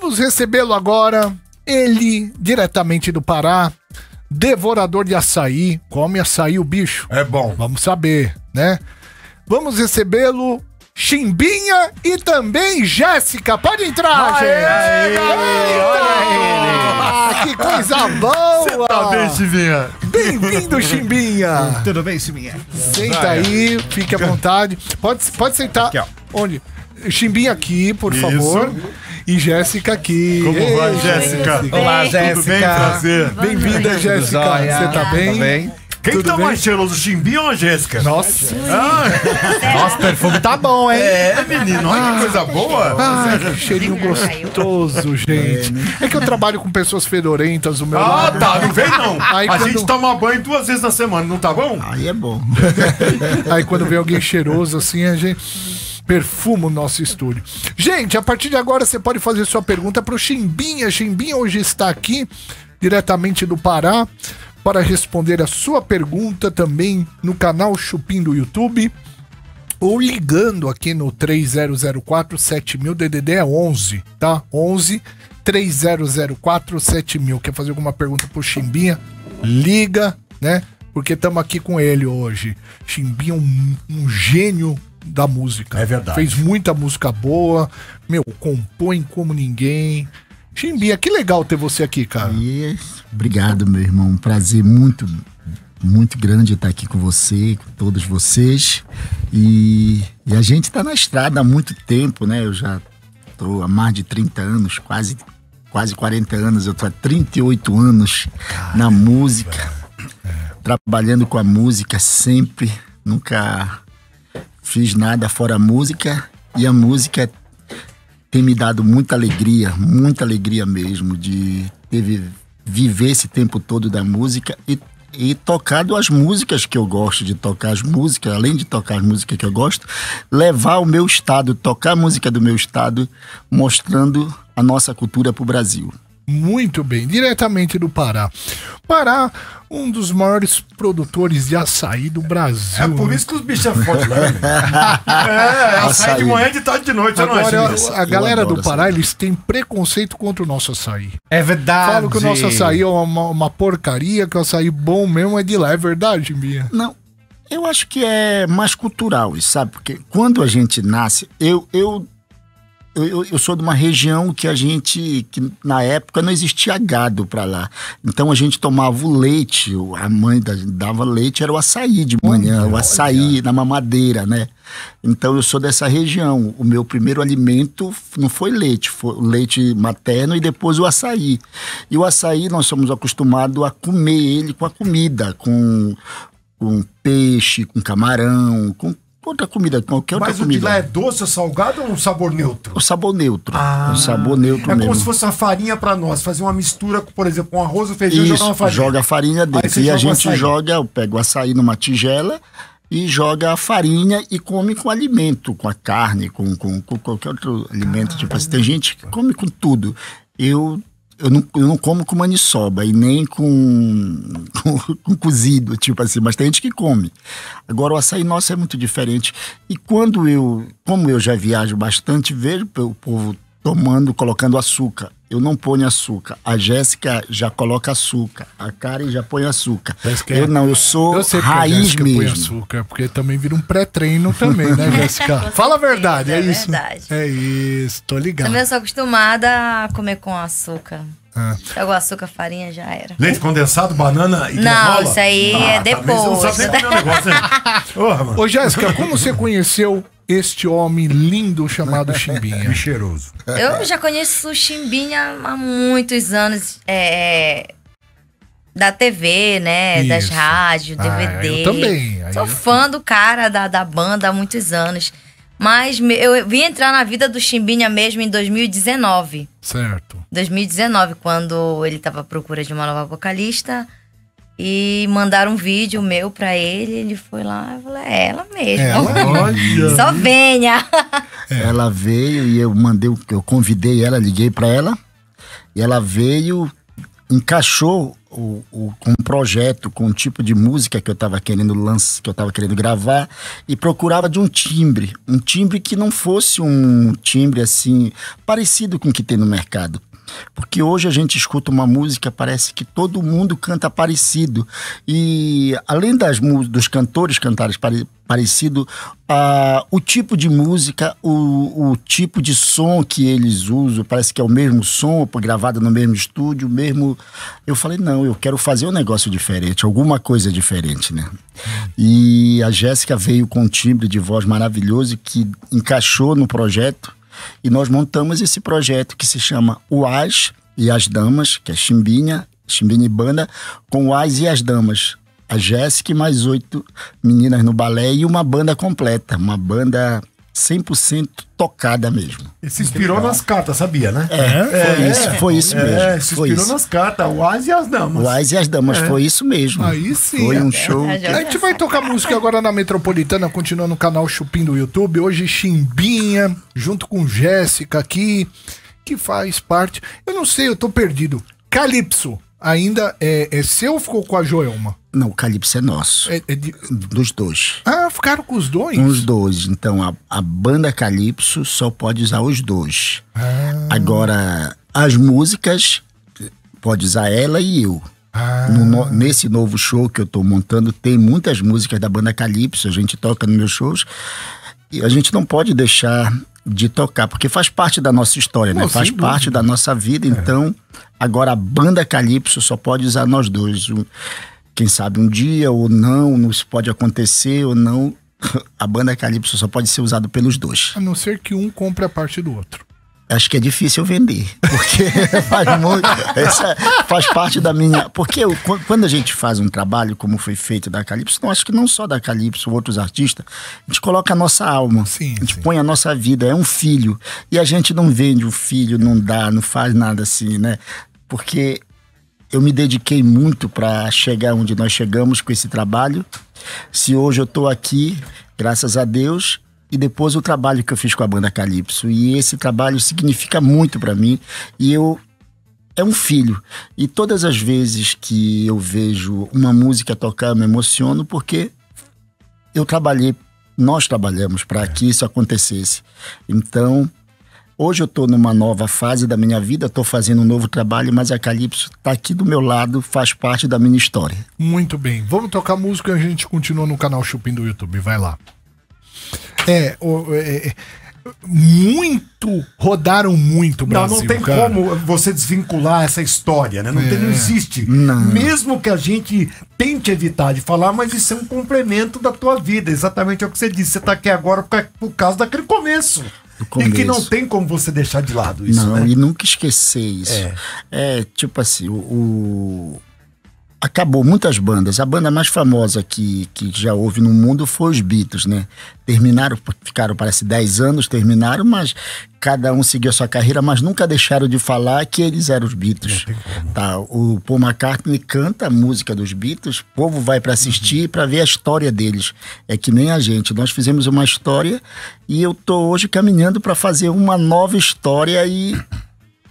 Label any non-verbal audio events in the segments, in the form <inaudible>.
Vamos recebê-lo agora, ele, diretamente do Pará, devorador de açaí. Come açaí o bicho. É bom. Vamos saber, né? Vamos recebê-lo, Chimbinha e também Jéssica. Pode entrar, aê, gente. Aê, aê, olha ele. Ah, que coisa boa. Você tá bem, Chimbinha? Bem-vindo, Chimbinha. Tudo bem, Chimbinha? Senta aí, fique à vontade. Pode, pode sentar. Aqui, Onde? Chimbinha aqui, por Isso. favor e Jéssica aqui. Como Ei, vai, Jéssica? Olá, Jéssica. Tudo bem? Prazer. Bem-vinda, Jéssica. Você tá bem? bem. Quem Tudo tá bem? mais cheiroso, o Chimbim ou a Jéssica? Nossa. Ah. Nossa, perfume tá bom, hein? É, menino, olha que coisa boa. Ah, que cheirinho gostoso, gente. É que eu trabalho com pessoas fedorentas, o meu Ah, lado. tá, não vem não. Aí a quando... gente toma banho duas vezes na semana, não tá bom? Aí é bom. <laughs> Aí quando vem alguém cheiroso assim, a gente perfuma o nosso estúdio. Gente, a partir de agora você pode fazer sua pergunta para o Chimbinha. Chimbinha hoje está aqui, diretamente do Pará, para responder a sua pergunta também no canal Chupim do YouTube ou ligando aqui no 3004 7000 DDD é 11, tá? 11 3004 7000. Quer fazer alguma pergunta pro Chimbinha? Liga, né? Porque estamos aqui com ele hoje. Chimbinha um, um gênio da música. É verdade. Fez muita música boa, meu, compõe como ninguém. Chimbinha, que legal ter você aqui, cara. Yes. Obrigado, meu irmão. Um prazer muito, muito grande estar aqui com você, com todos vocês. E, e a gente está na estrada há muito tempo, né? Eu já estou há mais de 30 anos, quase, quase 40 anos. Eu estou há 38 anos Caramba. na música, é. trabalhando com a música sempre. Nunca fiz nada fora a música e a música tem me dado muita alegria, muita alegria mesmo de ter, viver esse tempo todo da música e, e tocado as músicas que eu gosto de tocar, as músicas, além de tocar as músicas que eu gosto, levar o meu estado, tocar a música do meu estado, mostrando a nossa cultura para o Brasil. Muito bem, diretamente do Pará. Pará, um dos maiores produtores de açaí do Brasil. É por né? isso que os bichos é forte né? <laughs> é, açaí, de manhã, de tarde, de noite. Agora, eu, eu, a galera do Pará, açaí. eles têm preconceito contra o nosso açaí. É verdade. Falam que o nosso açaí é uma, uma porcaria, que o açaí bom mesmo é de lá. É verdade, Bia? Não, eu acho que é mais cultural, sabe? Porque quando a gente nasce, eu, eu eu, eu, sou de uma região que a gente, que na época não existia gado para lá. Então a gente tomava o leite, a mãe dava leite, era o açaí de manhã, o açaí olha. na mamadeira, né? Então eu sou dessa região. O meu primeiro alimento não foi leite, foi leite materno e depois o açaí. E o açaí nós somos acostumados a comer ele com a comida, com, com peixe, com camarão, com Outra comida, qualquer outra Mas comida. Mas o de lá é doce ou é salgado ou um sabor neutro? O sabor neutro. Ah, o sabor neutro é mesmo. É como se fosse uma farinha para nós, fazer uma mistura, por exemplo, com arroz, feijão Isso, jogar uma farinha. joga a farinha dentro. E a gente açaí. joga, eu pego o açaí numa tigela e joga a farinha e come com alimento, com a carne, com, com, com qualquer outro alimento. Caramba. Tipo assim, tem gente que come com tudo. Eu eu não, eu não como com maniçoba e nem com, <laughs> com, com, cozido, tipo assim, mas tem gente que come. Agora, o açaí nosso é muito diferente. E quando eu, como eu já viajo bastante, vejo o povo tomando, colocando açúcar eu não ponho açúcar. A Jéssica já coloca açúcar. A Karen já põe açúcar. É eu não, eu sou eu sei raiz a mesmo. põe açúcar, porque também vira um pré-treino também, né, <laughs> é, Jéssica? Fala a verdade, é, é isso. Verdade. É isso, tô ligado. Também eu sou acostumada a comer com açúcar. Ah. Eu gosto açúcar, farinha, já era. Leite condensado, banana e Não, granola? isso aí ah, é tá, depois. Tá, não sabe né? negócio, <laughs> Ô, Jéssica, como você conheceu este homem lindo chamado Chimbinha? <laughs> cheiroso. Eu já conheço o Chimbinha há muitos anos. É, é da TV, né? Isso. Das rádios, ah, DVD. eu também. Aí Sou eu... fã do cara, da, da banda há muitos anos. Mas eu vim entrar na vida do Chimbinha mesmo em 2019. Certo. 2019, quando ele estava à procura de uma nova vocalista. E mandaram um vídeo meu pra ele. Ele foi lá e falou: é ela mesmo. Ela, <laughs> olha. Só venha. É. Ela veio e eu mandei, eu convidei ela, liguei pra ela. E ela veio, encaixou o, o, um projeto com um tipo de música que eu estava querendo lançar, que eu estava querendo gravar e procurava de um timbre, um timbre que não fosse um timbre assim parecido com o que tem no mercado. Porque hoje a gente escuta uma música, parece que todo mundo canta parecido. E além das, dos cantores cantarem parecido, ah, o tipo de música, o, o, tipo de som que eles usam, parece que é o mesmo som, gravado no mesmo estúdio, mesmo. Eu falei, não, eu quero fazer um negócio diferente, alguma coisa diferente, né? E a Jéssica veio com um timbre de voz maravilhoso que encaixou no projeto e nós montamos esse projeto que se chama O As e as Damas, que é Chimbinha, Chimbinha e Banda, com o As e as Damas. A Jéssica mais oito meninas no balé e uma banda completa, uma banda 100% tocada mesmo. E se inspirou Entendeu? nas cartas, sabia, né? É, é foi é, isso, é. foi isso é, mesmo. É, se inspirou nas cartas, o As e as Damas. O As e as Damas, é. foi isso mesmo. Aí sim. Foi um show. Que... A gente vai tocar música agora na Metropolitana, continuando no canal Chupim do YouTube. Hoje, Chimbinha, junto com Jéssica aqui, que faz parte. Eu não sei, eu tô perdido. Calypso ainda é, é seu ou ficou com a Joelma? Não, o Calypso é nosso. É, é de... Dos dois. Ah, ficaram com os dois? Com os dois. Então, a, a banda Calypso só pode usar os dois. Ah. Agora, as músicas, pode usar ela e eu. Ah. No, nesse novo show que eu estou montando, tem muitas músicas da banda Calypso, a gente toca nos meus shows. E a gente não pode deixar de tocar, porque faz parte da nossa história, né? Não, né? Faz dúvida. parte da nossa vida. É. Então, agora a banda Calypso só pode usar nós dois. Um, quem sabe um dia ou não, não isso pode acontecer ou não. <laughs> A banda Calypso só pode ser usada pelos dois. A não ser que um compre a parte do outro. Acho que é difícil vender, porque <laughs> faz muito. Essa faz parte da minha. Porque eu, quando a gente faz um trabalho como foi feito da Calypso, não acho que não só da Calypso, outros artistas, a gente coloca a nossa alma, sim, a gente sim. põe a nossa vida, é um filho. E a gente não vende o filho, não dá, não faz nada assim, né? Porque eu me dediquei muito para chegar onde nós chegamos com esse trabalho. Se hoje eu estou aqui, graças a Deus, e depois o trabalho que eu fiz com a banda Calypso. E esse trabalho significa muito para mim e eu é um filho. E todas as vezes que eu vejo uma música tocar, eu me emociono porque eu trabalhei, nós trabalhamos para é. que isso acontecesse. Então, hoje eu estou numa nova fase da minha vida, estou fazendo um novo trabalho, mas a Calypso está aqui do meu lado, faz parte da minha história. Muito bem. Vamos tocar música e a gente continua no canal Chupim do YouTube. Vai lá. É, o, é, é, muito rodaram muito o Brasil. Não, não tem cara. como você desvincular essa história, né? Não, é, tem, não é. existe. Não. Mesmo que a gente tente evitar de falar, mas isso é um complemento da tua vida. Exatamente é o que você disse. Você está aqui agora por causa daquele começo. E que não tem como você deixar de lado isso. Não, né? e nunca esquecer isso. É, é tipo assim, o acabou muitas bandas. A banda mais famosa que, que já houve no mundo foi os Beatles, né? Terminaram, ficaram parece 10 anos, terminaram, mas cada um seguiu a sua carreira, mas nunca deixaram de falar que eles eram os Beatles. Tá, o Paul McCartney canta a música dos Beatles, o povo vai para assistir para ver a história deles. É que nem a gente, nós fizemos uma história e eu tô hoje caminhando para fazer uma nova história e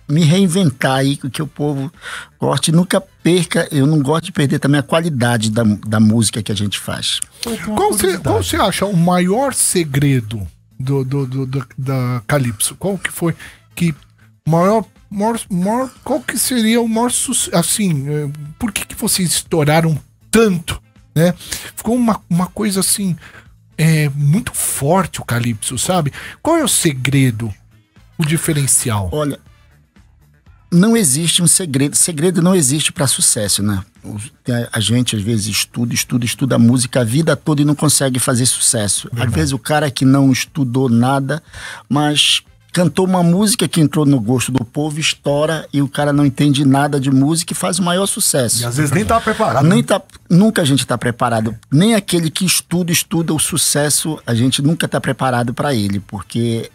me reinventar aí, que o povo goste, nunca perca, eu não gosto de perder também a qualidade da, da música que a gente faz. Uhum. Qual você, qual você acha o maior segredo do, do, do, do da Calypso? Qual que foi que maior, maior, maior qual que seria o maior assim, eh, por que, que vocês estouraram tanto, né? Ficou uma, uma coisa assim é muito forte o Calypso, sabe? Qual é o segredo? O diferencial. Olha, não existe um segredo. Segredo não existe para sucesso, né? A gente às vezes estuda, estuda, estuda a música a vida toda e não consegue fazer sucesso. Verdade. Às vezes o cara que não estudou nada, mas cantou uma música que entrou no gosto do povo, estoura e o cara não entende nada de música e faz o maior sucesso. E às vezes nem tá preparado. Nem né? tá, nunca a gente tá preparado. Nem aquele que estuda, estuda o sucesso, a gente nunca tá preparado para ele, porque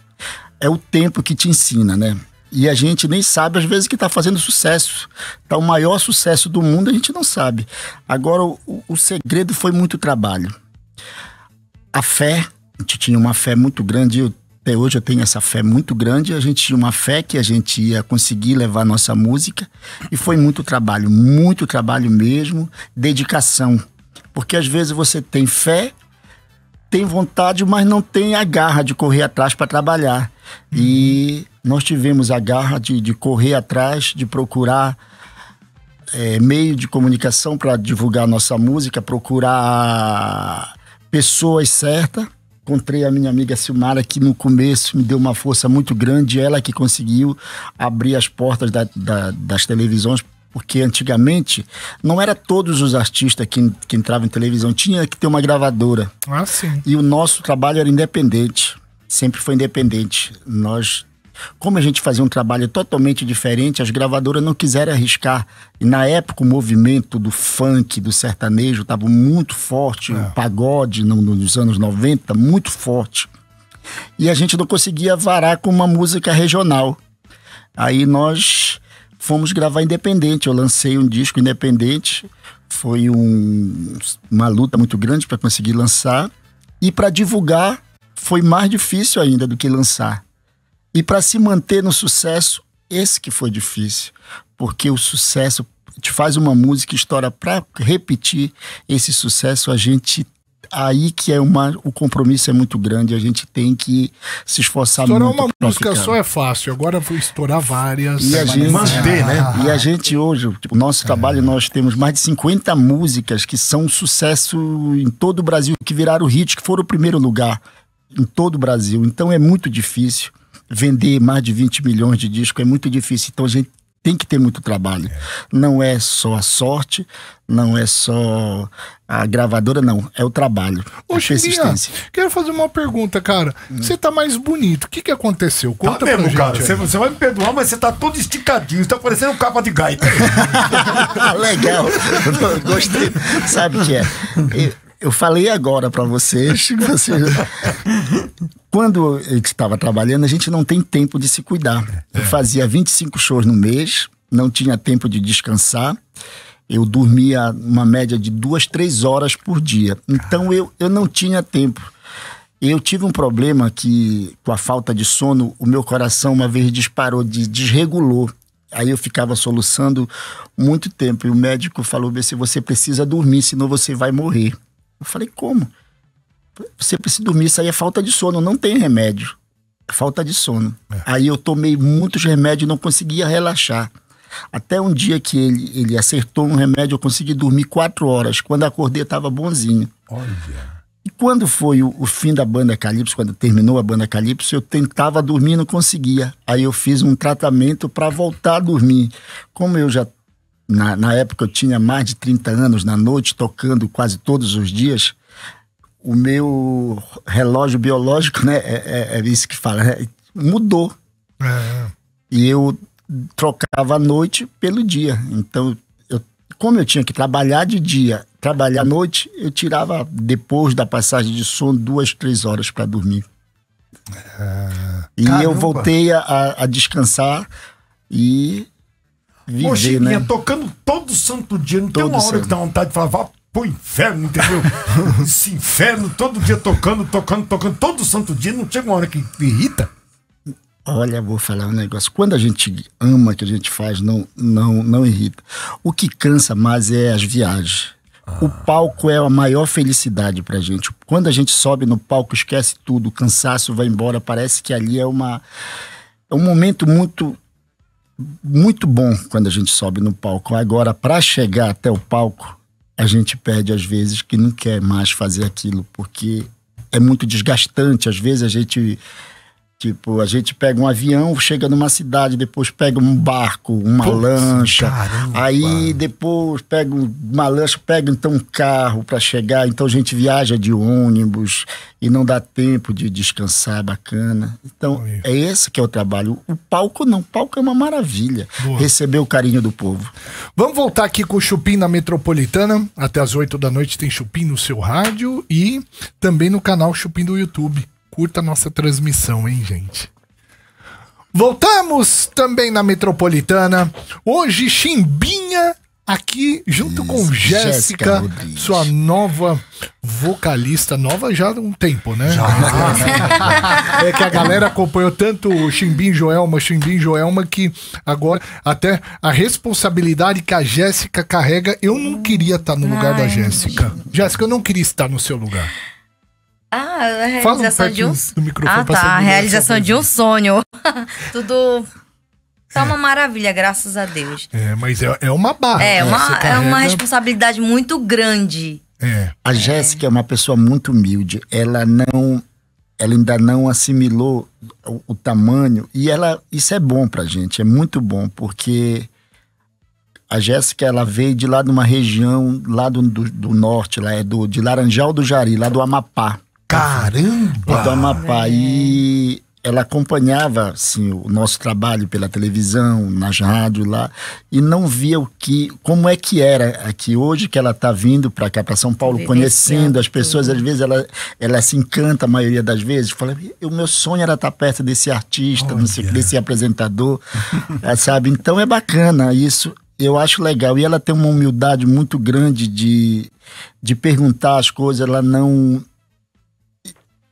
é o tempo que te ensina, né? E a gente nem sabe, às vezes, que está fazendo sucesso. Está o maior sucesso do mundo, a gente não sabe. Agora, o, o segredo foi muito trabalho. A fé, a gente tinha uma fé muito grande, eu até hoje eu tenho essa fé muito grande. A gente tinha uma fé que a gente ia conseguir levar nossa música e foi muito trabalho, muito trabalho mesmo, dedicação. Porque às vezes você tem fé, tem vontade, mas não tem a garra de correr atrás para trabalhar. E nós tivemos a garra de, de correr atrás, de procurar é, meio de comunicação para divulgar nossa música, procurar pessoas certas. Encontrei a minha amiga Silmara, que no começo me deu uma força muito grande, ela que conseguiu abrir as portas da, da, das televisões porque antigamente não era todos os artistas que, que entravam em televisão, tinha que ter uma gravadora. Ah, sim. E o nosso trabalho era independente sempre foi independente. Nós como a gente fazia um trabalho totalmente diferente, as gravadoras não quiseram arriscar. E na época o movimento do funk, do sertanejo, estava muito forte, é. o pagode no, nos anos 90, muito forte. E a gente não conseguia varar com uma música regional. Aí nós fomos gravar independente. Eu lancei um disco independente. Foi um, uma luta muito grande para conseguir lançar. E para divulgar foi mais difícil ainda do que lançar. E para se manter no sucesso, esse que foi difícil, porque o sucesso te faz uma música estoura para repetir esse sucesso, a gente aí que é uma o compromisso é muito grande, a gente tem que se esforçar estourar muito. Estourar uma música ficar. só é fácil, agora vou estourar várias. E a gente, manter, né? <laughs> E a gente hoje, o tipo, nosso é. trabalho, é. nós temos mais de 50 músicas que são um sucesso em todo o Brasil, que viraram hit, que foram o primeiro lugar em todo o Brasil. Então é muito difícil vender mais de 20 milhões de discos, é muito difícil. Então a gente tem que ter muito trabalho. É. Não é só a sorte, não é só a gravadora, não. É o trabalho. Ô, a persistência. quero fazer uma pergunta, cara. Hum. Você hum. tá mais bonito. O que que aconteceu? Tá Conta tá mesmo, cara. Você vai me perdoar, mas você tá todo esticadinho. Você tá parecendo um capa de gaita. <laughs> Legal. <laughs> Gostei. Sabe o que é? Eu <laughs> Eu falei agora para vocês <laughs> que Quando eu estava trabalhando, a gente não tem tempo de se cuidar. Eu é. fazia 25 shows no mês, não tinha tempo de descansar. Eu dormia uma média de duas, três horas por dia. Então eu, eu não tinha tempo. Eu tive um problema que, com a falta de sono, o meu coração uma vez disparou, de, desregulou. Aí eu ficava soluçando muito tempo. E o médico falou: se você precisa dormir, senão você vai morrer. Eu falei, como? Você precisa dormir, isso aí é falta de sono, não tem remédio. É falta de sono. É. Aí eu tomei muitos remédios e não conseguia relaxar. Até um dia que ele, ele acertou um remédio, eu consegui dormir quatro horas. Quando acordei, eu tava bonzinho. Olha. E quando foi o, o, fim da banda Calypso, quando terminou a banda Calypso, eu tentava dormir e não conseguia. Aí eu fiz um tratamento para voltar a dormir. Como eu já na, na época eu tinha mais de 30 anos na noite, tocando quase todos os dias. O meu relógio biológico, né? É, é, é isso que fala, né? mudou. É. E eu trocava a noite pelo dia. Então, eu, como eu tinha que trabalhar de dia, trabalhar à noite, eu tirava depois da passagem de sono duas, três horas para dormir. É. E Caramba. eu voltei a, a descansar e viver, Mochilinha, né? É tocando todo santo dia. Não todo tem uma hora que dá vontade de falar, vá pro inferno, entendeu? <laughs> Esse inferno, todo dia tocando, tocando, tocando, todo santo dia. Não chega uma hora que irrita. Olha, vou falar um negócio. Quando a gente ama que a gente faz, não, não, não irrita. O que cansa mais é as viagens. Ah. O palco é a maior felicidade pra gente. Quando a gente sobe no palco, esquece tudo, o cansaço vai embora, parece que ali é uma é um momento muito muito bom quando a gente sobe no palco. Agora, para chegar até o palco, a gente perde às vezes que não quer mais fazer aquilo, porque é muito desgastante. Às vezes a gente Tipo, a gente pega um avião, chega numa cidade, depois pega um barco, uma lancha. Caramba. Aí depois pega uma lancha, pega então um carro para chegar. Então a gente viaja de ônibus e não dá tempo de descansar, bacana. Então é esse que é o trabalho. O palco não, o palco é uma maravilha. Boa. Receber o carinho do povo. Vamos voltar aqui com o Chupim na Metropolitana. Até as 8 da noite tem Chupim no seu rádio e também no canal Chupim do YouTube curta a nossa transmissão, hein, gente? Voltamos também na metropolitana. Hoje, Chimbinha aqui junto Isso, com Jéssica, sua nova vocalista, nova já há um tempo, né? Já. é que a galera acompanhou tanto o Chimbim Joelma, Chimbim Joelma, que agora até a responsabilidade que a Jéssica carrega, eu não queria estar no lugar Ai, da Jéssica. Jéssica, eu não queria estar no seu lugar. Ah, a realização um de um. Do microfone ah, tá. A realização de é. um sonho. <laughs> Tudo. Tá uma é. maravilha, graças a Deus. É, mas é, é uma barra. É, né? uma, é uma responsabilidade muito grande. É. A é. Jéssica é. é uma pessoa muito humilde. Ela não. Ela ainda não assimilou o, o tamanho. E ela. Isso é bom pra gente, é muito bom, porque a Jéssica, ela veio de lá de uma região, lá do, do, do norte, lá é do, de Laranjal do Jari, lá do Amapá. Caramba! Do então, Amapá. E ela acompanhava assim, o nosso trabalho pela televisão, nas rádios lá, e não via o que, como é que era aqui hoje que ela está vindo para cá, para São Paulo, conhecendo as pessoas, às vezes ela, ela se encanta a maioria das vezes, fala, o meu sonho era estar tá perto desse artista, sei, desse apresentador, <laughs> eh, sabe? Então é bacana isso, eu acho legal. E ela tem uma humildade muito grande de, de perguntar as coisas, ela não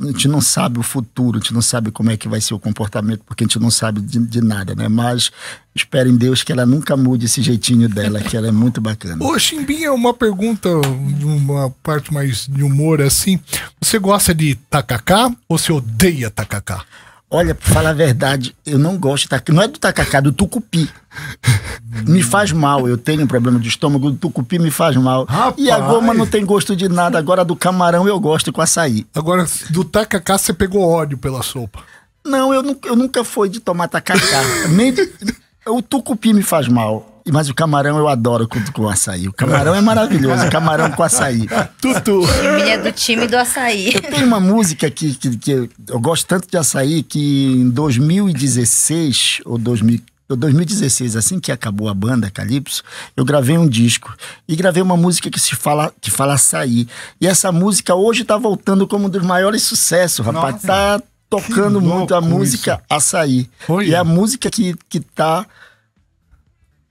a gente não sabe o futuro, a gente não sabe como é que vai ser o comportamento, porque a gente não sabe de, de nada, né? Mas espero em Deus que ela nunca mude esse jeitinho dela, que ela é muito bacana. Ô, Ximbinha, é uma pergunta, uma parte mais de humor assim. Você gosta de tacacá ou você odeia tacacá? Olha, pra falar a verdade, eu não gosto. Não é do tacacá, é do tucupi. Me faz mal. Eu tenho um problema de estômago, do tucupi me faz mal. Rapaz. E a goma não tem gosto de nada. Agora do camarão eu gosto com açaí. Agora, do tacacá você pegou ódio pela sopa. Não, eu, eu nunca fui de tomar tacacá. Nem, <laughs> o tucupi me faz mal. Mas o camarão eu adoro com, com açaí. O camarão é maravilhoso. Camarão com açaí. Tutu. Ele é do time do açaí. Eu tenho uma música que, que, que eu, gosto tanto de açaí que em 2016 ou 2015. 2016, assim que acabou a banda Calypso, eu gravei um disco e gravei uma música que se fala que fala açaí. E essa música hoje tá voltando como um dos maiores sucessos, rapaz. Nossa, tá tocando muito a música isso. açaí. E é a música que, que tá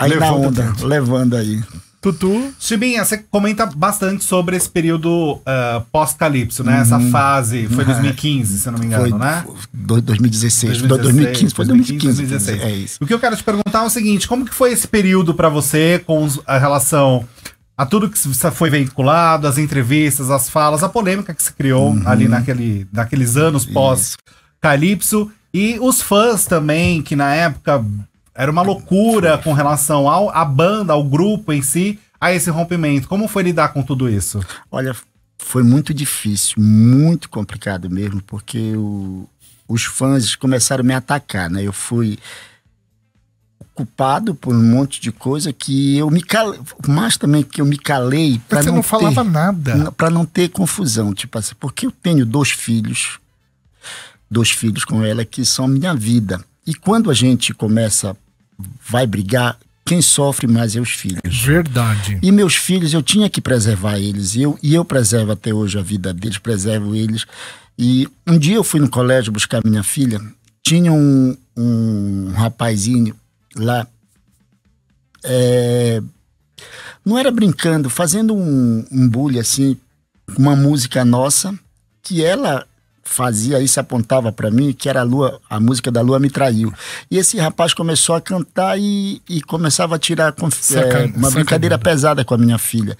aí na onda, levando aí. Tutu. Chibinha, você comenta bastante sobre esse período uh, ah, pós-calipso, né? Uhum. Essa fase. Foi 2015, <laughs> é. se não me engano, foi, né? Foi 2016, 2016. 2015, foi 2015. 2016. 2016. É isso. O que eu quero te perguntar é o seguinte: como que foi esse período para você com a relação a tudo que foi veiculado, as entrevistas, as falas, a polêmica que se criou uhum. ali naquele, naqueles anos pós-calipso? E os fãs também, que na época era uma loucura com relação ao, à banda, ao grupo em si, a esse rompimento. Como foi lidar com tudo isso? Olha, foi muito difícil, muito complicado mesmo, porque o, os fãs começaram a me atacar, né? Eu fui culpado por um monte de coisa que eu me calei, mas também que eu me calei para não, não falava ter, nada, para não ter confusão, tipo assim, porque eu tenho dois filhos, dois filhos com ela que são minha vida. E quando a gente começa, vai brigar, quem sofre mais é os filhos. Verdade. E meus filhos, eu tinha que preservar eles. E eu, e eu preservo até hoje a vida deles, preservo eles. E um dia eu fui no colégio buscar minha filha. Tinha um, um rapazinho lá. É, não era brincando, fazendo um, um bullying assim, uma música nossa, que ela fazia isso, apontava para mim, que era a lua, a música da lua me traiu. E esse rapaz começou a cantar e, e começava a tirar é, uma brincadeira pesada com a minha filha.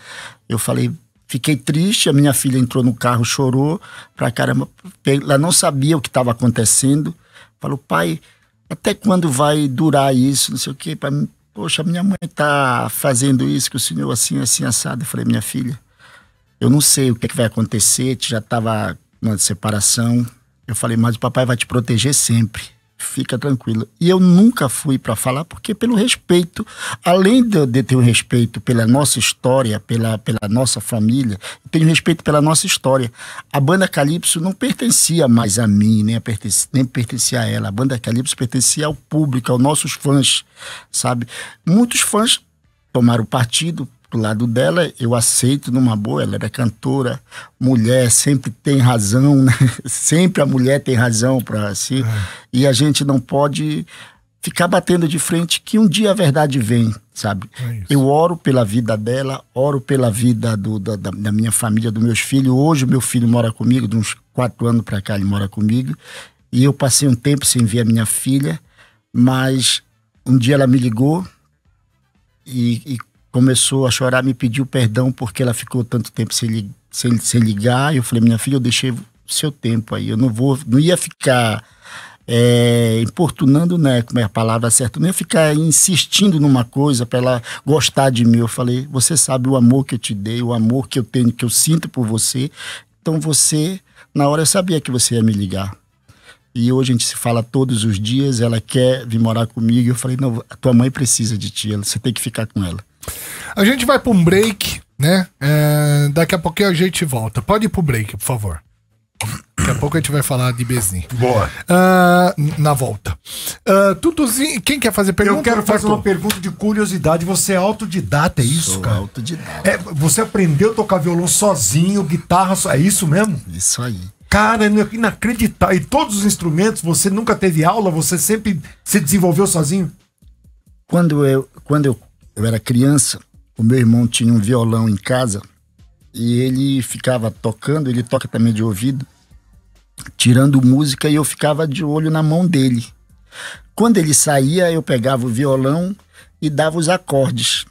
Eu falei, Fiquei triste, a minha filha entrou no carro, chorou pra caramba. Ela não sabia o que estava acontecendo. Falou, pai, até quando vai durar isso? Não sei o quê. para mim, Poxa, minha mãe tá fazendo isso que o senhor assim, assim, assado. Eu falei, minha filha, eu não sei o que, é que vai acontecer. Já estava uma separação. Eu falei, mas o papai vai te proteger sempre. Fica tranquilo. E eu nunca fui para falar, porque pelo respeito, além de, de ter o um respeito pela nossa história, pela, pela nossa família, tenho respeito pela nossa história. A banda Calypso não pertencia mais a mim, nem, a pertencia, nem pertencia a ela. A banda Calypso pertencia ao público, aos nossos fãs, sabe? Muitos fãs tomaram partido do lado dela, eu aceito numa boa, ela era cantora, mulher sempre tem razão, né? <laughs> sempre a mulher tem razão para si, é. e a gente não pode ficar batendo de frente que um dia a verdade vem, sabe? É eu oro pela vida dela, oro pela vida do, da, da, minha família, dos meus filhos. Hoje meu filho mora comigo, de uns quatro anos para cá ele mora comigo, e eu passei um tempo sem ver a minha filha, mas um dia ela me ligou e, e começou a chorar, me pediu perdão porque ela ficou tanto tempo sem, sem, sem ligar. Eu falei, minha filha, eu deixei seu tempo aí, eu não vou, não ia ficar é, importunando, né, como é a palavra certa, não ia ficar insistindo numa coisa para ela gostar de mim. Eu falei, você sabe o amor que eu te dei, o amor que eu tenho, que eu sinto por você. Então você, na hora eu sabia que você ia me ligar. E hoje a gente se fala todos os dias, ela quer vir morar comigo. Eu falei, não, a tua mãe precisa de ti, você tem que ficar com ela. A gente vai para um break, né? É, daqui a pouquinho a gente volta. Pode ir pro break, por favor. Daqui a pouco a gente vai falar de Bezinho. Boa. Uh, na volta. Uh, tutuzinho, quem quer fazer pergunta? Eu quero fazer uma pergunta de curiosidade. Você é autodidata, é isso, Sou cara? autodidata. É, você aprendeu a tocar violão sozinho, guitarra, é isso mesmo? Isso aí. Cara, é inacreditável. E todos os instrumentos, você nunca teve aula, você sempre se desenvolveu sozinho? Quando eu, quando eu eu era criança, o meu irmão tinha um violão em casa e ele ficava tocando, ele toca também de ouvido, tirando música e eu ficava de olho na mão dele. Quando ele saía, eu pegava o violão e dava os acordes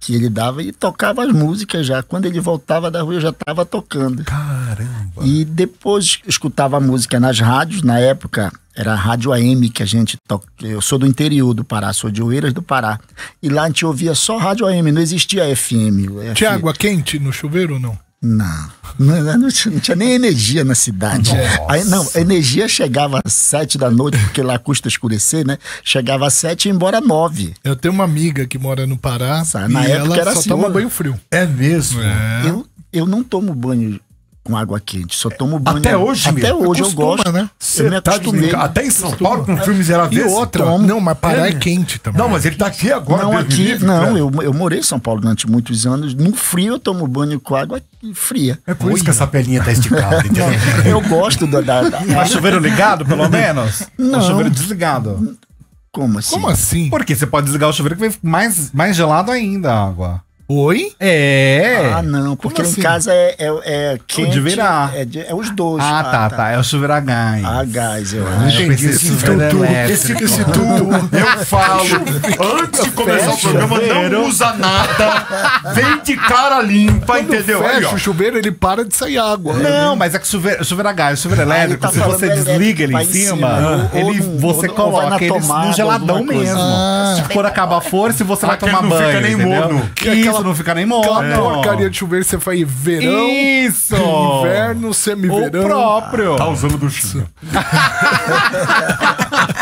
que ele dava e tocava as músicas já. Quando ele voltava da rua, eu já estava tocando. Caramba! E depois escutava a música nas rádios, na época era a Rádio AM que a gente toca. Eu sou do interior do Pará, sou de Oeiras do Pará. E lá a gente ouvia só Rádio AM, não existia FM. FM. Tinha água é quente no chuveiro ou não? Não, não, não, tinha, não, tinha, nem energia na cidade. Aí, não, a energia chegava às sete da noite, porque lá custa escurecer, né? Chegava às sete e ia embora às nove. Eu tenho uma amiga que mora no Pará. Sabe? Na época ela era só assim, toma banho frio. É mesmo? É. Eu, eu não tomo banho com água quente. Só tomo banho. Até hoje, Até mesmo. hoje eu gosto. Né? eu me tá acostumei. Até em São Paulo, com um filme miserável E outra, tomo. não, mas Pará é. é, quente também. Não, mas ele tá aqui agora. Não, aqui, livre, não. Eu, eu morei em São Paulo durante muitos anos. No frio eu tomo banho com água fria. É por Oi, isso que essa pelinha tá esticada, entendeu? <laughs> eu gosto da... da, da... Mas tá chuveiro ligado, pelo menos? Tá não. chuveiro desligado? Como assim? Como assim? Porque você pode desligar o chuveiro que vai mais, mais gelado ainda a água. Oi? É. Ah, não, porque assim? em casa é, é, é quente. De virar. É, de, é os dois. Ah, ah, tá, tá. É o chuveiro a ah, gás. A gás, eu ah, acho. Ah, entendi esse tudo. Esse, esse tudo. <laughs> Eu falo começar fecha, o programa, chuveiro. não usa nada, <laughs> vem de cara limpa, Quando entendeu? Fecha Aí, o chuveiro, ele para de sair água. Não, né? mas é que chuveiro, chuveiro a é gás, chuveiro tá elétrico, tá se você desliga ele em cima, ou, né? ele, ou, você ou, coloca ele tomada, no geladão mesmo. Ah. Se for acabar a força, você vai tomar banho. Não fica nem morno. Que isso, não fica nem morno. Aquela é. porcaria de chuveiro, você faz verão, isso. inverno, semiverão. O próprio. Ah. Tá usando do chuveiro. <laughs>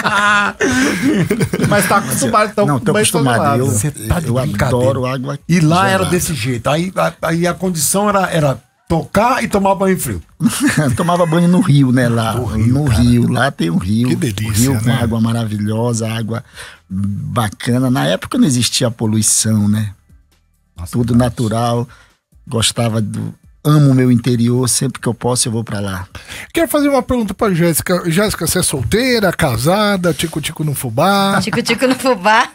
<laughs> Mas tá acostumado, então. Não, tô acostumado. Eu, Você tá eu adoro água. E lá gelada. era desse jeito. Aí, aí a condição era, era tocar e tomar banho frio. <laughs> Tomava banho no rio, né? Lá. No rio, no rio lá tem um rio. Que delícia. Rio com né? água maravilhosa, água bacana. Na época não existia poluição, né? Nossa, Tudo nossa. natural. Gostava do, amo o meu interior, sempre que eu posso eu vou para lá. Quero fazer uma pergunta para Jéssica. Jéssica, você é solteira, casada, tico-tico no fubá? <laughs> Tico-tico no fubá.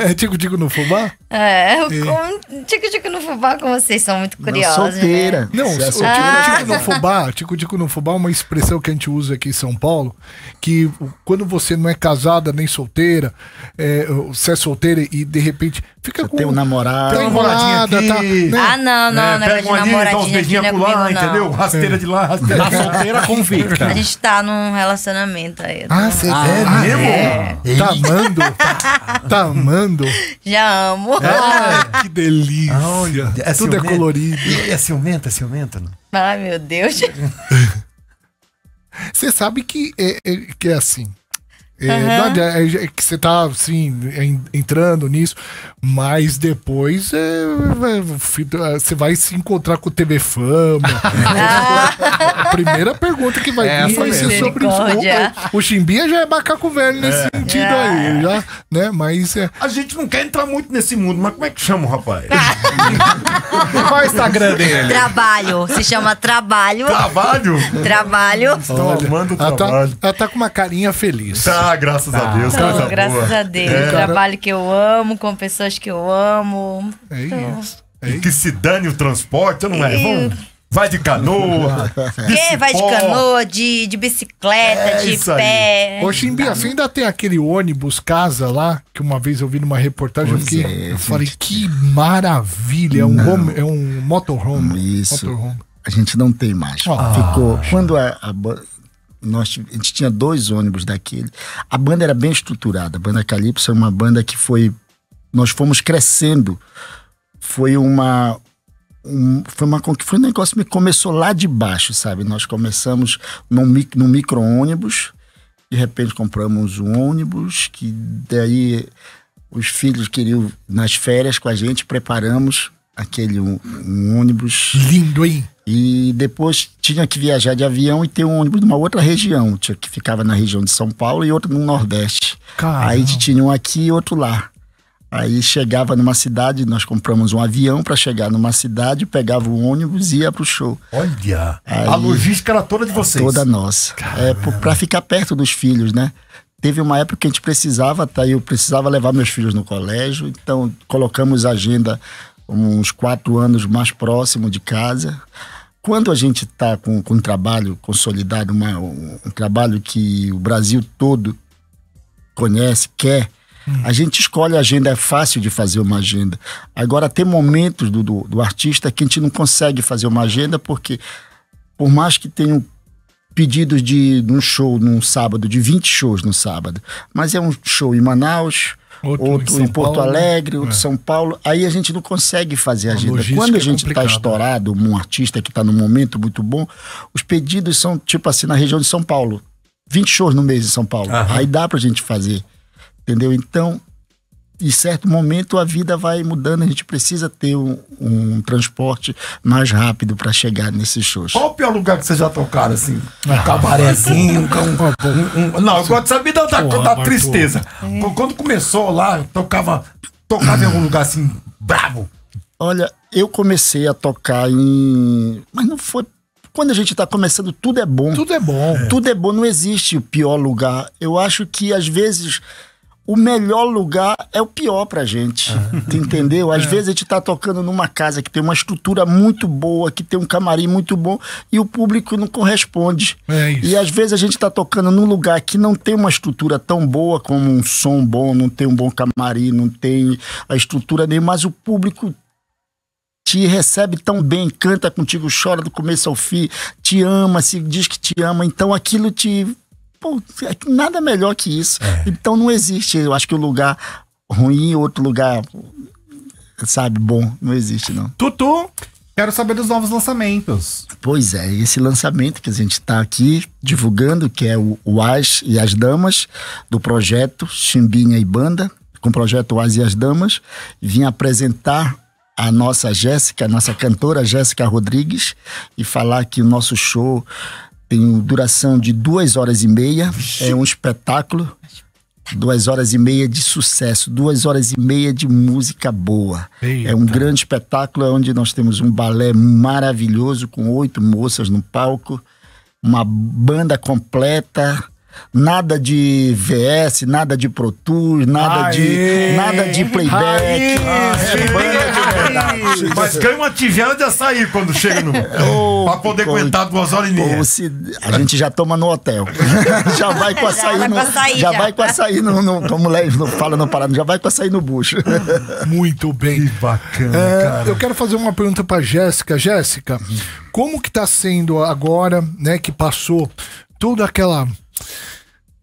é tico-tico no fubá? É, é. tico-tico é. no fubá, como vocês são muito curiosos. Né? Não, é solteira. Né? Não, é tico-tico no fubá, tico-tico no fubá é uma expressão que a gente usa aqui em São Paulo, que quando você não é casada nem solteira, é, você é solteira e de repente fica você com... tem um namorado. Tem um namorado, tá? Né? Ah, não, não, é, não, é não, namoradinha pedinha por lá, comigo, entendeu? Rasteira de lá, é. rasteira de cá. solteira convicta. <laughs> A gente tá num relacionamento aí. Ah, você é ah, é mesmo? É. Tá amando? Tá, tá amando? Já amo. É? Ai, que delícia. Olha, é tudo ciumenta. é colorido. É ciumenta, é ciumenta, não? Ai, meu Deus. Você sabe que é, é, que é assim. É, uhum. é, é, que você tá, assim, entrando nisso, mas depois é, é, você vai se encontrar com o TV Fama. a <laughs> primeira pergunta que vai é vir vai ser sobre isso. O, o, o Chimbinha já é macaco velho nesse sentido aí, já, né? Mas A gente não quer entrar muito nesse mundo, mas como é que chama o rapaz? Tá. <laughs> Qual é o Instagram dele? Trabalho. Se chama Trabalho. Trabalho? Trabalho. Olha, ela, tá, trabalho. Tá, ela tá com uma carinha feliz. Tá. Ah, graças ah. a tá. Deus. Então, coisa tá graças boa. a Deus. É. Trabalho que eu amo, com pessoas que eu amo. É então... isso. É isso. que se dane o transporte, não é? Vamos... Vai de canoa. É, <laughs> vai de canoa, de, de bicicleta, é, de pé. Aí. Hoje ainda tem aquele ônibus casa lá, que uma vez eu vi numa reportagem pois eu, é, eu falei, que maravilha, é um, home, é um motorhome. Isso. Motorhome. A gente não tem mais. Ah. Ficou. Quando é a, a nós, a gente tinha dois ônibus daquele. A banda era bem estruturada. A banda Calypso é uma banda que foi. Nós fomos crescendo. Foi uma. Um, foi uma foi um negócio que começou lá de baixo, sabe? Nós começamos num, num micro-ônibus. De repente compramos um ônibus, que daí os filhos queriam nas férias com a gente, preparamos aquele um, um ônibus. Lindo, hein? E depois tinha que viajar de avião e ter um ônibus de uma outra região, tinha que ficava na região de São Paulo e outro no Nordeste. Caramba. Aí tinha um aqui e outro lá. Aí chegava numa cidade, nós compramos um avião para chegar numa cidade, pegava o ônibus e ia pro show. Olha! Aí, a logística era toda de vocês. Toda nossa. É, Caramba. É para ficar perto dos filhos, né? Teve uma época que a gente precisava, tá? Eu precisava levar meus filhos no colégio, então colocamos agenda uns quatro anos mais próximo de casa quando a gente está com, com, um trabalho consolidado, uma, um, um, trabalho que o Brasil todo conhece, quer, hum. a gente escolhe a agenda, é fácil de fazer uma agenda. Agora, tem momentos do, do, do, artista que a gente não consegue fazer uma agenda porque, por mais que tenham pedidos de, de um show num sábado, de 20 shows no sábado, mas é um show em Manaus, outro, outro em, em Porto Paulo, né? Alegre, outro em é. São Paulo. Aí a gente não consegue fazer a agenda. Quando é a gente está é né? estourado, um artista que está num momento muito bom, os pedidos são, tipo assim, na região de São Paulo. 20 shows no mês em São Paulo. Aham. Aí dá pra gente fazer. Entendeu? Então, em certo momento a vida vai mudando, a gente precisa ter um, um transporte mais rápido para chegar nesses shows. Qual o pior lugar que vocês já tocaram, assim? Um ah. cabarezinho, <laughs> um, um, Não, eu gosto de saber da, da, da tristeza. É. Quando começou lá, tocava, tocava em algum lugar assim, brabo. Olha, eu comecei a tocar em. Mas não foi quando a gente está começando, tudo é bom. Tudo é bom. É. Tudo é bom, não existe o pior lugar. Eu acho que às vezes o melhor lugar é o pior pra gente. É. entendeu? Às é. vezes a gente tá tocando numa casa que tem uma estrutura muito boa, que tem um camarim muito bom, e o público não corresponde. É isso. E às vezes a gente tá tocando num lugar que não tem uma estrutura tão boa como um som bom, não tem um bom camarim, não tem a estrutura nem, mas o público te recebe tão bem, canta contigo, chora do começo ao fim, te ama, se diz que te ama, então aquilo te pô, é nada melhor que isso. É. Então não existe, eu acho que um lugar ruim, outro lugar, sabe, bom, não existe não. Tutu, quero saber dos novos lançamentos. Pois é, esse lançamento que a gente está aqui divulgando, que é o, o As e as Damas, do projeto Chimbinha e Banda, com o projeto As e as Damas, vim apresentar a nossa Jéssica, a nossa cantora Jéssica Rodrigues, e falar que o nosso show tem duração de duas horas e meia. É um espetáculo. Duas horas e meia de sucesso, duas horas e meia de música boa. Eita. É um grande espetáculo onde nós temos um balé maravilhoso com oito moças no palco, uma banda completa, Nada de VS, nada de Pro Tour, nada Aê! de nada de playback. Aê! Aê! Ah, é Mas ganha uma tigela de açaí quando chega no. Oh, <laughs> pra poder aguentar duas horas e meia. Se, a gente já toma no hotel. <laughs> já vai com açaí já no. Vai sair, já, já, vai com açaí no. no como o fala no Pará, já vai com açaí no bucho. <laughs> Muito bem. Que bacana, é, cara. Eu quero fazer uma pergunta pra Jéssica. Jéssica, hum. como que tá sendo agora, né, que passou toda aquela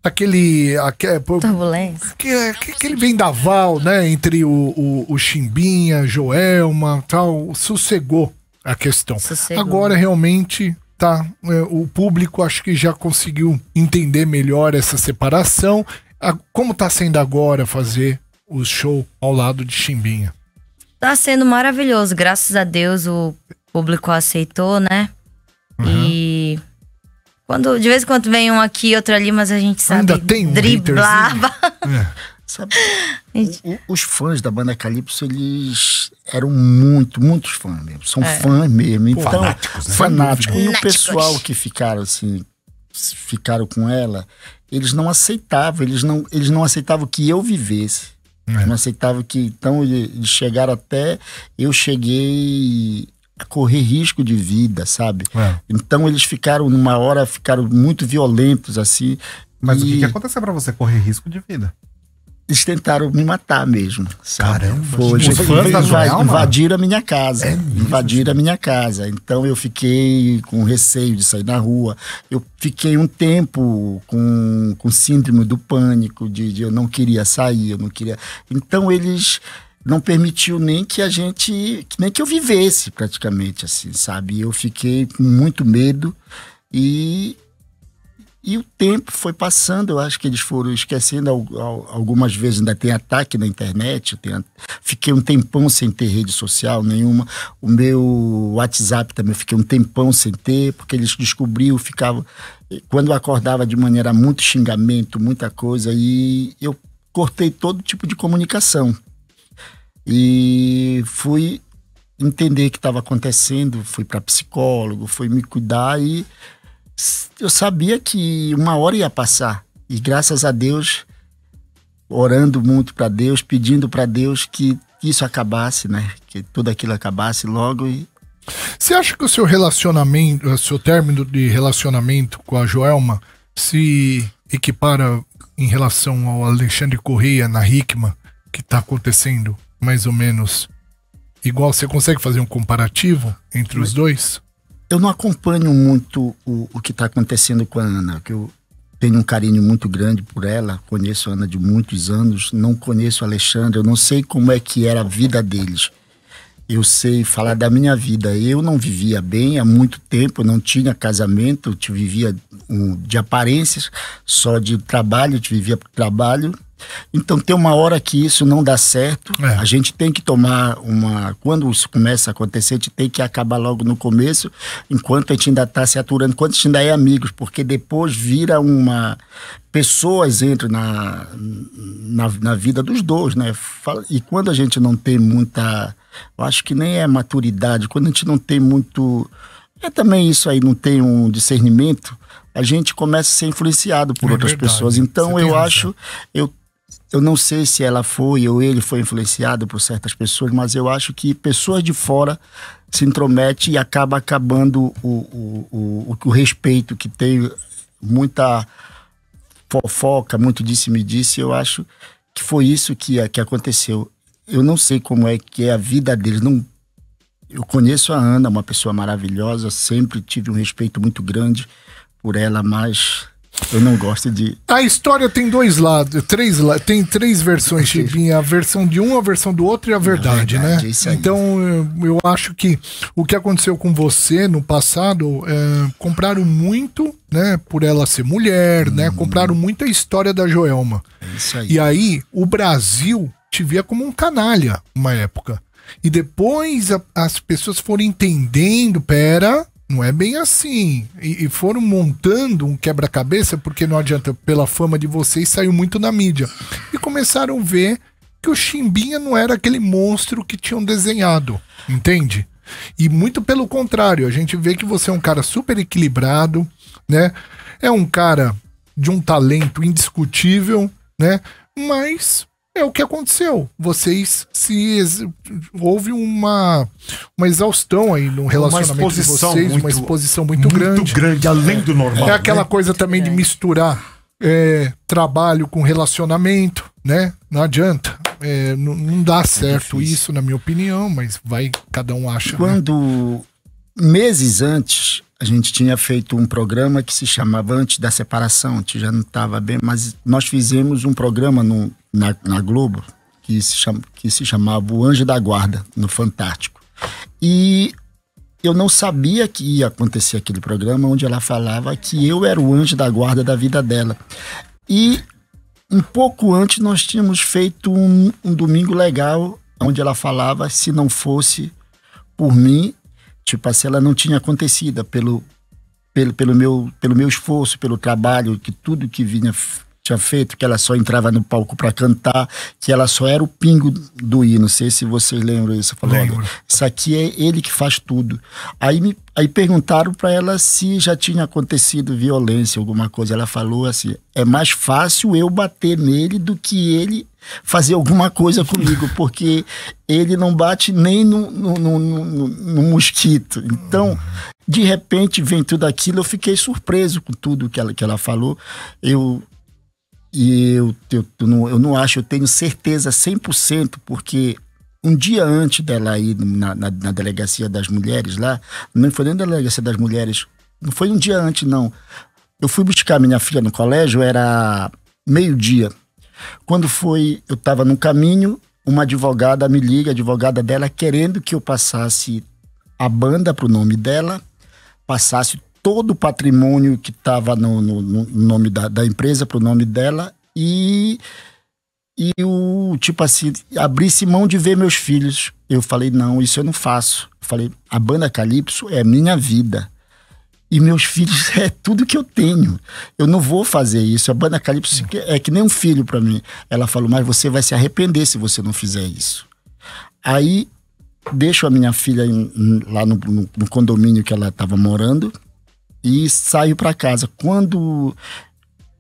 aquele. aquele é, Turbulência. Que, é, que, aquele vendaval, né? Entre o, o, o Chimbinha, Joelma tal, sossegou a questão. Sossegou. Agora realmente tá. É, o público acho que já conseguiu entender melhor essa separação. Como tá sendo agora fazer o show ao lado de Chimbinha? Tá sendo maravilhoso, graças a Deus o público aceitou, né? Uhum. E quando de vez em quando vem um aqui, outro ali, mas a gente sabe Ainda tem um <laughs> É. Sabe, o, o, os fãs da banda Calypso, eles eram muito, muitos fãs mesmo. São é. fãs mesmo, então, fanáticos, né? fanáticos. E o pessoal que ficaram assim, ficaram com ela, eles não aceitavam, eles não, eles não aceitavam que eu vivesse. É. não aceitavam que. Então, eles chegaram até. Eu cheguei a correr risco de vida, sabe? É. Então eles ficaram, numa hora, ficaram muito violentos assim. Mas e... o que, que aconteceu para você correr risco de vida? Eles tentaram me matar mesmo. Sabe? Caramba, Foi, os fãs da invadiram a minha casa. É invadiram a minha casa. Então eu fiquei com receio de sair na rua. Eu fiquei um tempo com, com síndrome do pânico, de, de eu não queria sair, eu não queria. Então eles não permitiu nem que a gente, nem que eu vivesse praticamente assim, sabe? Eu fiquei com muito medo e e o tempo foi passando, eu acho que eles foram esquecendo. Algumas vezes ainda tem ataque na internet. Tenho, fiquei um tempão sem ter rede social nenhuma. O meu WhatsApp também fiquei um tempão sem ter, porque eles descobriam, ficava. Quando eu acordava de maneira muito xingamento, muita coisa, e eu cortei todo tipo de comunicação. E fui entender o que estava acontecendo, fui para psicólogo, fui me cuidar e eu sabia que uma hora ia passar. E graças a Deus, orando muito para Deus, pedindo para Deus que isso acabasse, né? Que tudo aquilo acabasse logo e você acha que o seu relacionamento, o seu término de relacionamento com a Joelma se equipara em relação ao Alexandre Correia na Hickman que está acontecendo mais ou menos igual? Você consegue fazer um comparativo entre os dois? Eu não acompanho muito o, o que está acontecendo com a Ana, que eu tenho um carinho muito grande por ela, conheço a Ana de muitos anos, não conheço o Alexandre, eu não sei como é que era a vida deles eu sei falar da minha vida. Eu não vivia bem há muito tempo, não tinha casamento, eu vivia um, de aparências, só de trabalho, eu vivia por trabalho. Então tem uma hora que isso não dá certo. É. A gente tem que tomar uma. Quando isso começa a acontecer, a gente tem que acabar logo no começo, enquanto a gente ainda está se aturando, enquanto a gente ainda é amigos, porque depois vira uma. Pessoas entram na, na, na vida dos dois, né? E quando a gente não tem muita eu acho que nem é maturidade. Quando a gente não tem muito. É também isso aí, não tem um discernimento, a gente começa a ser influenciado por é outras verdade. pessoas. Então eu acho, eu, eu não sei se ela foi ou ele foi influenciado por certas pessoas, mas eu acho que pessoas de fora se intrometem e acaba acabando o, o, o, o, o respeito que tem muita fofoca, muito disse-me-disse. Disse, eu acho que foi isso que, que aconteceu eu não sei como é que é a vida deles. Não, eu conheço a Ana, uma pessoa maravilhosa, sempre tive um respeito muito grande por ela, mas eu não gosto de. A história tem dois lados, três tem três versões, Chibinha. A versão de um, a versão do outro e a verdade, verdade né? É então eu acho que o que aconteceu com você no passado é, compraram muito, né? Por ela ser mulher, hum. né? Uhum. Compraram muito a história da Joelma. É isso aí. E aí o Brasil te via como um canalha uma época. E depois a, as pessoas foram entendendo, pera, não é bem assim. E, e foram montando um quebra-cabeça, porque não adianta, pela fama de vocês, saiu muito na mídia. E começaram a ver que o Chimbinha não era aquele monstro que tinham desenhado, entende? E muito pelo contrário, a gente vê que você é um cara super equilibrado, né? É um cara de um talento indiscutível, né? Mas é o que aconteceu. Vocês se ex... houve uma uma exaustão aí no relacionamento de vocês, muito, uma exposição muito, muito grande, muito grande além do normal. É aquela né? coisa também de misturar é, trabalho com relacionamento, né? Não adianta. É, não, não, dá é certo isso, na minha opinião, mas vai, cada um acha. Né? Quando né? meses antes a gente tinha feito um programa que se chamava Antes da Separação, a gente já não estava bem, mas nós fizemos um programa no, na, na Globo, que se, cham que se chamava O Anjo da Guarda, no Fantástico. E eu não sabia que ia acontecer aquele programa onde ela falava que eu era o anjo da guarda da vida dela. E um pouco antes nós tínhamos feito um, um domingo legal, onde ela falava se não fosse por mim, tipo assim, ela não tinha acontecido pelo, pelo, pelo, meu, pelo meu esforço, pelo trabalho, que tudo que vinha tinha feito, que ela só entrava no palco para cantar, que ela só era o pingo do i. Não sei se vocês lembram isso. Falou, Lembro. isso aqui é ele que faz tudo. Aí, me, aí perguntaram para ela se já tinha acontecido violência, alguma coisa. Ela falou assim: é mais fácil eu bater nele do que ele fazer alguma coisa comigo, porque ele não bate nem no, no, no, no, no mosquito. Então, de repente, vem tudo aquilo. Eu fiquei surpreso com tudo que ela, que ela falou. Eu e eu, eu, eu, não, eu não acho, eu tenho certeza 100%, porque um dia antes dela ir na, na, na delegacia das mulheres lá, não foi nem na delegacia das mulheres, não foi um dia antes, não. Eu fui buscar minha filha no colégio, era meio-dia. Quando foi, eu estava no caminho, uma advogada me liga, advogada dela, querendo que eu passasse a banda para o nome dela, passasse todo o patrimônio que estava no, no, no, nome da, da empresa para o nome dela e e o tipo assim abrisse mão de ver meus filhos eu falei não isso eu não faço eu falei a banda Calypso é minha vida e meus filhos <laughs> é tudo que eu tenho. Eu não vou fazer isso. A banda Calypso hum. é que nem um filho para mim. Ela falou, mas você vai se arrepender se você não fizer isso. Aí deixo a minha filha em, em, lá no, no, no condomínio que ela estava morando e saio para casa. Quando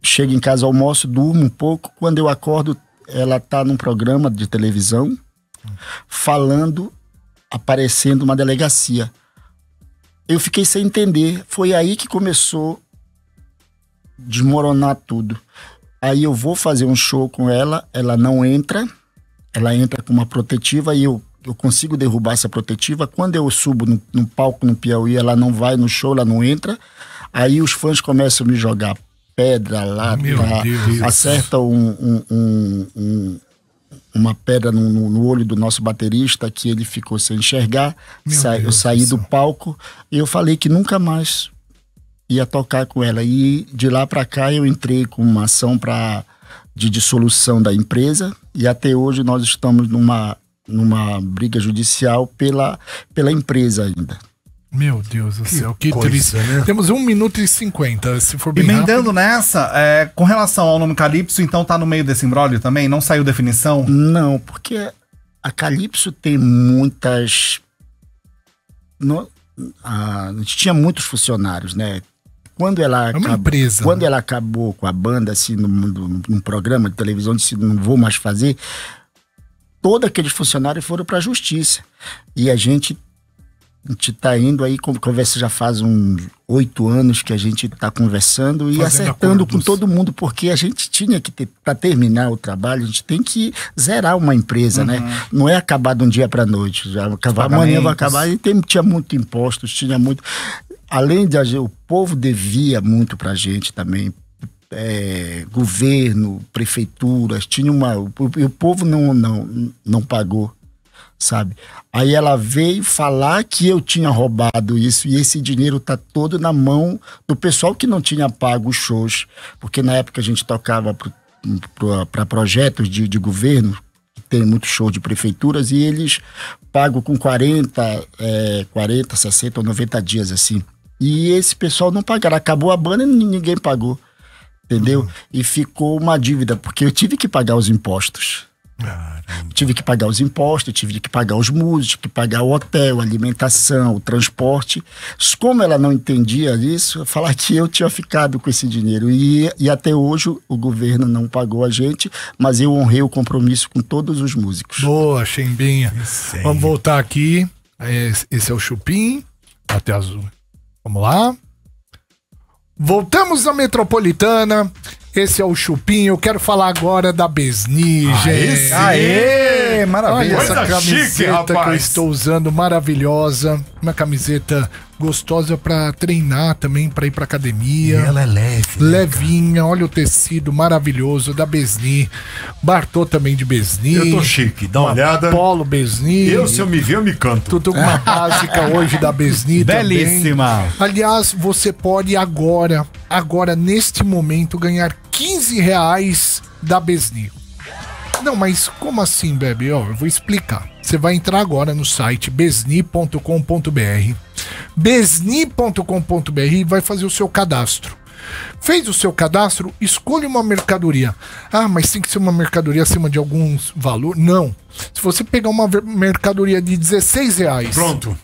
chego em casa, almoço, durmo um pouco. Quando eu acordo, ela tá num programa de televisão falando, aparecendo uma delegacia. Eu fiquei sem entender. Foi aí que começou desmoronar tudo. Aí eu vou fazer um show com ela, ela não entra, ela entra com uma protetiva e eu eu consigo derrubar essa protetiva. Quando eu subo no, no palco no Piauí, ela não vai no show, ela não entra. Aí os fãs começam a me jogar pedra, lá, acerta um, um, um, uma pedra no, no, olho do nosso baterista que ele ficou sem enxergar. Sa eu saí do palco e eu falei que nunca mais ia tocar com ela. E de lá para cá eu entrei com uma ação para de dissolução da empresa e até hoje nós estamos numa numa briga judicial pela, pela empresa ainda. Meu Deus do que céu, que coisa, triste. Né? Temos um minuto e cinquenta, se for bem Emendando rápido. nessa, é, com relação ao nome Calypso, então tá no meio desse imbróglio também? Não saiu definição? Não, porque a Calypso tem muitas... No, a, a gente tinha muitos funcionários, né? Quando ela, é acabou, empresa, quando né? ela acabou com a banda, assim, num, num programa de televisão, disse, não vou mais fazer todos aqueles funcionários foram para a justiça. E a gente está indo aí, conversa já faz uns oito anos que a gente está conversando e Fazendo acertando acordos. com todo mundo, porque a gente tinha que, ter, para terminar o trabalho, a gente tem que zerar uma empresa, né? uhum. né? Não é acabar de um dia para noite, já acabar, amanhã vai acabar. E tem, tinha muito impostos, tinha muito. Além de o povo devia muito para a gente também, é, governo, prefeituras, tinha uma. O, o povo não, não, não pagou, sabe? Aí ela veio falar que eu tinha roubado isso e esse dinheiro tá todo na mão do pessoal que não tinha pago os shows, porque na época a gente tocava para projetos de, de governo, tem muito show de prefeituras e eles pagam com 40, é, 40, 60 ou 90 dias assim. E esse pessoal não pagaram. Acabou a banda e ninguém pagou entendeu? E ficou uma dívida, porque eu tive que pagar os impostos. Caramba. Tive que pagar os impostos, tive que pagar os músicos, tive que pagar o hotel, a alimentação, o transporte. Como ela não entendia isso, falar que eu tinha ficado com esse dinheiro. E, e até hoje o governo não pagou a gente, mas eu honrei o compromisso com todos os músicos. Boa, Ximbinha. Vamos voltar aqui. É, esse é o Chupim. Até azul. Vamos lá. Voltamos à metropolitana. Esse é o Chupim. Eu quero falar agora da Besni, Aê, Aê maravilha. Olha essa camiseta chique, que eu estou usando, maravilhosa. Uma camiseta gostosa para treinar também, para ir para academia. E ela é leve. Né, Levinha, né, olha o tecido maravilhoso da Besni. Bartô também de Besni. Eu tô chique, dá uma, uma olhada. Polo Besni. Eu, se eu me ver, eu me canto. Tudo uma básica hoje da Besni <laughs> Belíssima. Também. Aliás, você pode agora, agora neste momento ganhar 15 reais da Besni. Não, mas como assim, Bebe? Ó, eu vou explicar. Você vai entrar agora no site besni.com.br, besni.com.br e vai fazer o seu cadastro. Fez o seu cadastro, escolhe uma mercadoria. Ah, mas tem que ser uma mercadoria acima de alguns valor? Não. Se você pegar uma mercadoria de 16 reais. Pronto.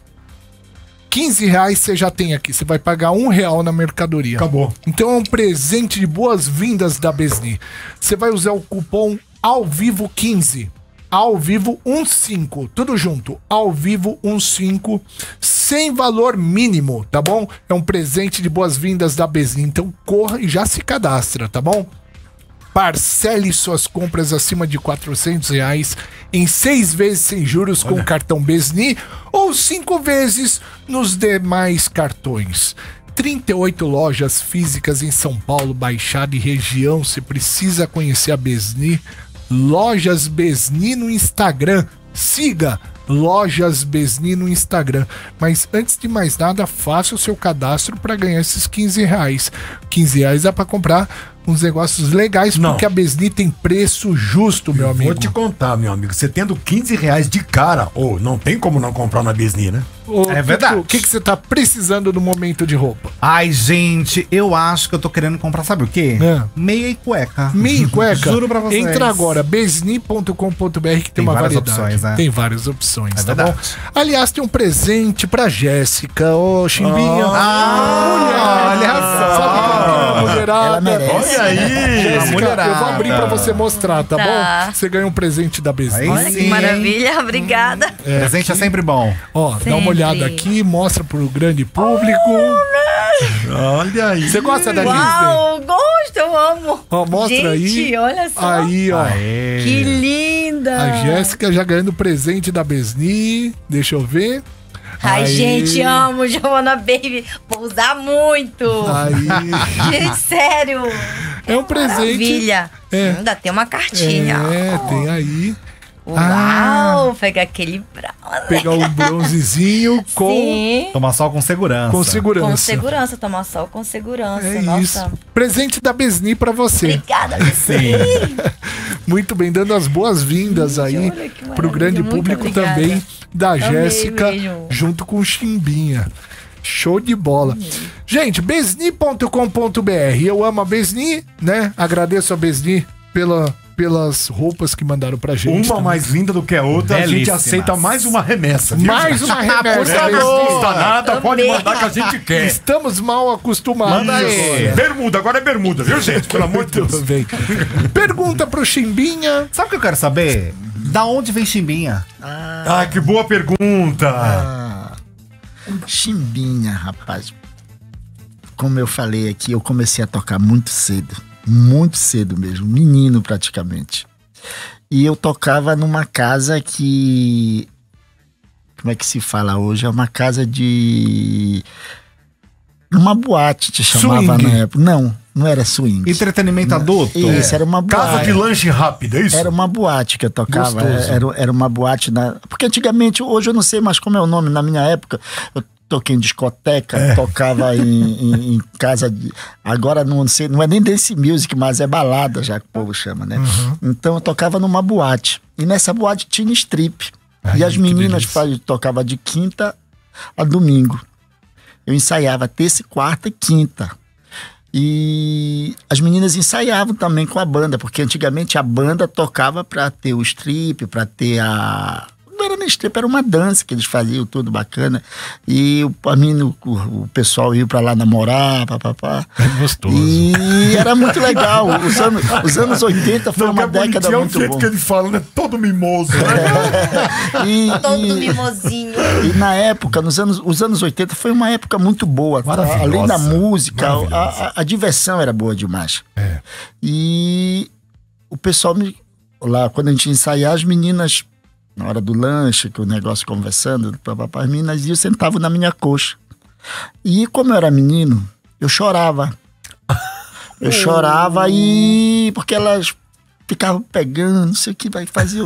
15 reais você já tem aqui. Você vai pagar um real na mercadoria. Acabou. Então é um presente de boas-vindas da Besni. Você vai usar o cupom ao vivo 15. Ao vivo 15, tudo junto. Ao vivo 15, sem valor mínimo, tá bom? É um presente de boas-vindas da Besni. Então corra e já se cadastra, tá bom? Parcele suas compras acima de 400 reais em seis vezes sem juros Olha. com o cartão Besni ou cinco vezes nos demais cartões. 38 lojas físicas em São Paulo, Baixada e região. Você precisa conhecer a Besni. Lojas Besni no Instagram. Siga Lojas Besni no Instagram. Mas antes de mais nada, faça o seu cadastro para ganhar esses 15 reais. 15 reais dá para comprar uns negócios legais, não. porque a Besni tem preço justo, meu amigo. Vou te contar, meu amigo. Você tendo 15 reais de cara, ou oh, não tem como não comprar na Besni, né? O é verdade. O que, que você tá precisando no momento de roupa? Ai, gente, eu acho que eu tô querendo comprar, sabe o quê? É. Meia e cueca. Meia e <laughs> cueca? Juro pra vocês. Entra agora, besni.com.br, que tem, tem uma várias variedade. Opções, né? Tem várias opções, é tá verdade. bom? Aliás, tem um presente pra Jéssica. Ô, oh, Chimbinha. Oh, ah, olha, só. É, mulherada. Ela merece. Olha aí. Jéssica, eu vou abrir pra você mostrar, tá, tá. bom? Você ganhou um presente da Besni. Olha que maravilha, obrigada. É, presente aqui. é sempre bom. Ó, sempre. dá uma olhada olhada aqui, mostra pro grande público. Olha aí. Você gosta da Uau, Disney? gosto, eu amo. Ó, mostra Gente, aí. olha só. Aí, ó. Aê. Que linda. A Jéssica já ganhando presente da Besni. Deixa eu ver. Ai, Aí. gente, amo Joana Baby. Vou usar muito. Aí. <laughs> Gente, sério. É um presente. Maravilha. É. Ainda tem uma cartinha. É, oh. tem aí. Uau, ah, pegar aquele bronze. Pegar um bronzezinho <laughs> com. Sim. Tomar sol com segurança. Com segurança. Com segurança, tomar sol com segurança. É Nossa. isso. Presente da Besni para você. Obrigada, <laughs> Besni. <laughs> Muito bem, dando as boas-vindas aí para o grande Muito público obrigada. também da Jéssica, junto com o Chimbinha. Show de bola. Gente, besni.com.br. Eu amo a Besni, né? Agradeço a Besni pela pelas roupas que mandaram pra gente. Uma também. mais linda do que a outra. A gente aceita mais uma remessa. Viu? Mais uma remessa. não custa nada, Amei. pode mandar que a gente <laughs> quer. Estamos mal acostumados. Manda aí. Bermuda, agora é bermuda, viu, gente? Pelo amor de Deus. Bem. Pergunta pro Chimbinha. Sabe o que eu quero saber? Da onde vem Chimbinha? Ah, ah que boa pergunta. Ah. Chimbinha, rapaz. Como eu falei aqui, eu comecei a tocar muito cedo muito cedo mesmo, menino praticamente. E eu tocava numa casa que. Como é que se fala hoje? É uma casa de. Uma boate te chamava swing. na época. Não, não era swing. Entretenimento não. adulto? Isso, era uma boate. Casa de lanche rápido, é isso? Era uma boate que eu tocava. Era, era uma boate na. Porque antigamente, hoje eu não sei mais como é o nome, na minha época, eu toquei em discoteca, é. tocava em, em, em, casa. De, agora não sei, não é nem dance music, mas é balada já que o povo chama, né? Uhum. Então eu tocava numa boate. E nessa boate tinha strip. Ai, e as meninas tocavam tocava de quinta a domingo. Eu ensaiava terça, quarta e quinta. E as meninas ensaiavam também com a banda, porque antigamente a banda tocava para ter o strip, para ter a, strip era uma dança que eles faziam, tudo bacana. E o, mim, o, o pessoal ia pra lá namorar, papapá. É gostoso. E era muito legal. Os anos, os anos 80 foi Não, uma é década muito boa. É o jeito que ele fala, né? Todo mimoso. Né? <laughs> e, Todo mimosinho. E na época, nos anos, os anos 80, foi uma época muito boa. Tá? Além da música, a, a, a, diversão era boa demais. É. E o pessoal me, Lá, quando a gente ensaiar, as meninas na hora do lanche, que o negócio conversando, papapá, as meninas eu sentava na minha coxa. E como eu era menino, eu chorava. Eu <laughs> chorava e. porque elas ficavam pegando, não sei o que, vai fazer.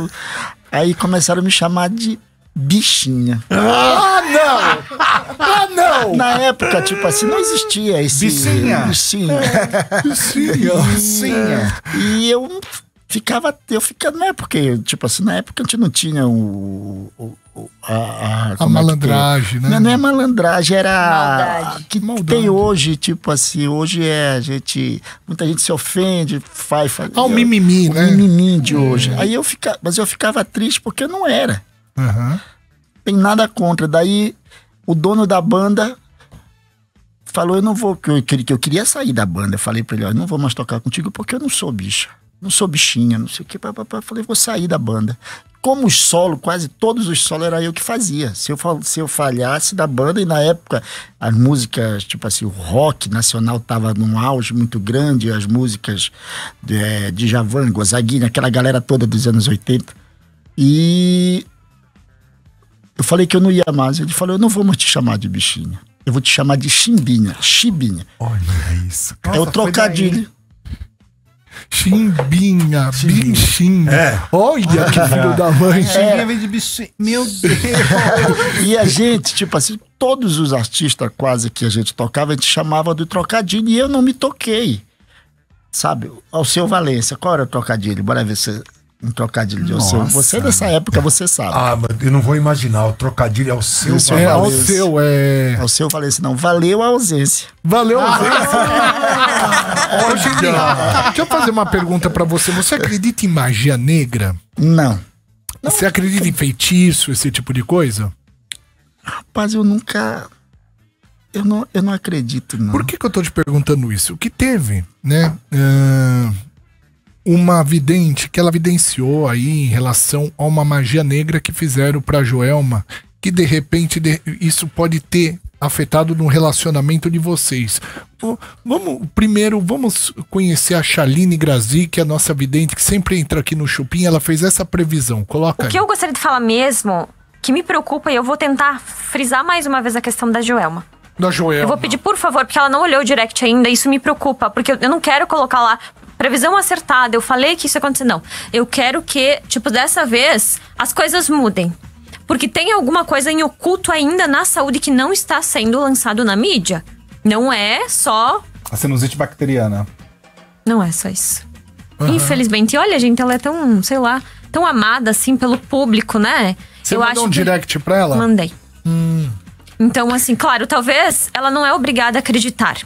Aí começaram a me chamar de bichinha. Ah, não! Ah, não! Na época, tipo assim, não existia esse. Bichinha! Bichinha! É, bichinha! bichinha. E eu ficava, eu ficava, não é porque, tipo assim, na época a gente não tinha o, o a, a, a é malandragem, é né? Não, não, é malandragem, era Maldade. que Maldade. tem hoje, tipo assim, hoje é a gente, muita gente se ofende, faz, faz ah, o eu, mimimi, o né? mimimi de é. hoje. É. Aí eu ficava, mas eu ficava triste porque eu não era. Uhum. Tem nada contra. Daí o dono da banda falou, eu não vou, que eu, que eu queria sair da banda. Eu falei para ele, ó, não vou mais tocar contigo porque eu não sou bicha não sou bichinha, não sei o que. Papapá. Falei, vou sair da banda. Como os solo, quase todos os solos era eu que fazia. Se eu, se eu falhasse da banda, e na época as músicas, tipo assim, o rock nacional tava num auge muito grande, as músicas de, é, de Javan, Gozaguinha, aquela galera toda dos anos 80. E eu falei que eu não ia mais. Ele falou, eu não vou mais te chamar de bichinha. Eu vou te chamar de chimbinha, chibinha. Olha isso. Nossa, é o trocadilho. Chimbinha, binchinha. É. Olha que <laughs> filho da mãe. Chimbinha é. vem de bichinho. Meu Deus. <laughs> e a gente, tipo assim, todos os artistas quase que a gente tocava, a gente chamava de trocadilho e eu não me toquei. Sabe? Ao seu Valência, qual era o trocadilho? Bora ver se um trocadilho de Alceu. Você é dessa época, você sabe. Ah, mas eu não vou imaginar. O trocadilho é o seu. é ao seu, é. Ao é seu eu falei assim, não, valeu a ausência. Valeu a ah! ausência. <laughs> Deixa eu fazer uma pergunta para você. Você acredita em magia negra? Não. Você acredita em feitiço, esse tipo de coisa? Rapaz, eu nunca. Eu não, eu não acredito, não. Por que, que eu tô te perguntando isso? O que teve, né? Uh uma vidente que ela evidenciou aí em relação a uma magia negra que fizeram para Joelma, que de repente de, isso pode ter afetado no relacionamento de vocês. Vamos primeiro vamos conhecer a Chaline Grazi, que é a nossa vidente que sempre entra aqui no Chupim, ela fez essa previsão. Coloca. O que aí. eu gostaria de falar mesmo, que me preocupa e eu vou tentar frisar mais uma vez a questão da Joelma. Da Joelma. Eu vou pedir, por favor, porque ela não olhou o direct ainda, isso me preocupa, porque eu não quero colocar lá previsão acertada, eu falei que isso ia acontecer. Não. Eu quero que, tipo, dessa vez as coisas mudem. Porque tem alguma coisa em oculto ainda na saúde que não está sendo lançado na mídia. Não é só. A sinusite bacteriana. Não é só isso. Uhum. Infelizmente. E olha, gente, ela é tão, sei lá, tão amada assim pelo público, né? Você eu mandou acho um direct que... pra ela? Mandei. Hum. Então, assim, claro, talvez ela não é obrigada a acreditar.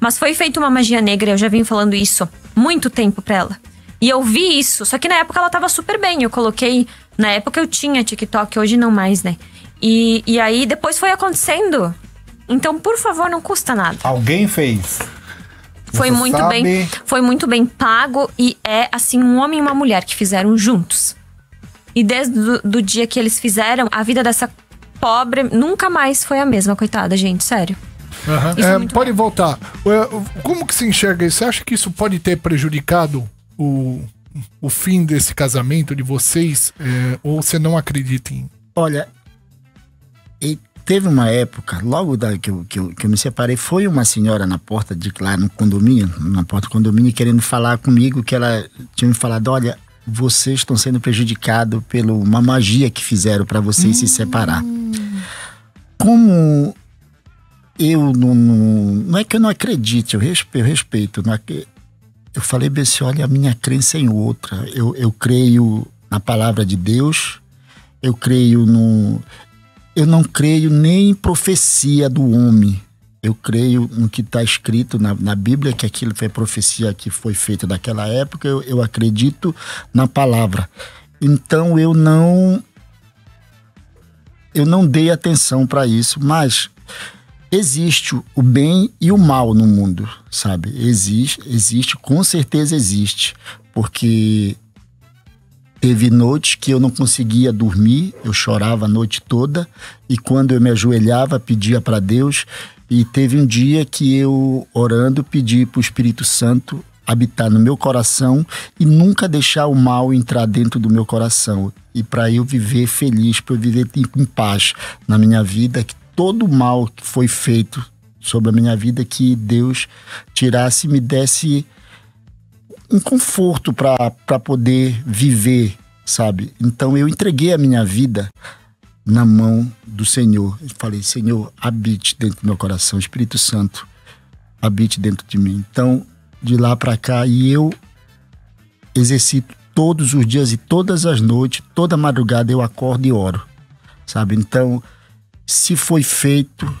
Mas foi feita uma magia negra, eu já vim falando isso muito tempo pra ela. E eu vi isso, só que na época ela tava super bem. Eu coloquei. Na época eu tinha TikTok, hoje não mais, né? E, e aí depois foi acontecendo. Então, por favor, não custa nada. Alguém fez. Foi Você muito sabe. bem. Foi muito bem pago e é assim um homem e uma mulher que fizeram juntos. E desde o do dia que eles fizeram, a vida dessa pobre nunca mais foi a mesma, coitada, gente, sério. Uhum. É, é pode bom. voltar. Como que se enxerga isso? Você acha que isso pode ter prejudicado o, o fim desse casamento de vocês? É, ou você não acredita em. Olha, teve uma época, logo da, que, eu, que, eu, que eu me separei, foi uma senhora na porta de lá no condomínio, na porta do condomínio, querendo falar comigo, que ela tinha me falado, olha, vocês estão sendo prejudicados pela uma magia que fizeram para vocês hum. se separar. Hum. Como eu não, não, não. é que eu não acredite, eu respeito. Eu, respeito, é eu falei bem assim: olha, a minha crença é em outra. Eu, eu creio na palavra de Deus, eu creio no. Eu não creio nem em profecia do homem. Eu creio no que está escrito na, na, Bíblia, que aquilo foi profecia que foi feita naquela época. Eu, eu acredito na palavra. Então eu não. Eu não dei atenção para isso, mas existe o bem e o mal no mundo, sabe? Existe, existe, com certeza existe. Porque teve noites que eu não conseguia dormir, eu chorava a noite toda, e quando eu me ajoelhava, pedia para Deus. E teve um dia que eu, orando, pedi para o Espírito Santo habitar no meu coração e nunca deixar o mal entrar dentro do meu coração. E para eu viver feliz, para eu viver em paz na minha vida, que todo o mal que foi feito sobre a minha vida, que Deus tirasse e me desse um conforto para poder viver, sabe? Então eu entreguei a minha vida na mão do Senhor. Eu falei, Senhor, habite dentro do meu coração, Espírito Santo, habite dentro de mim. Então, de lá para cá, e eu exercito todos os dias e todas as noites, toda madrugada eu acordo e oro, sabe? Então, se foi feito,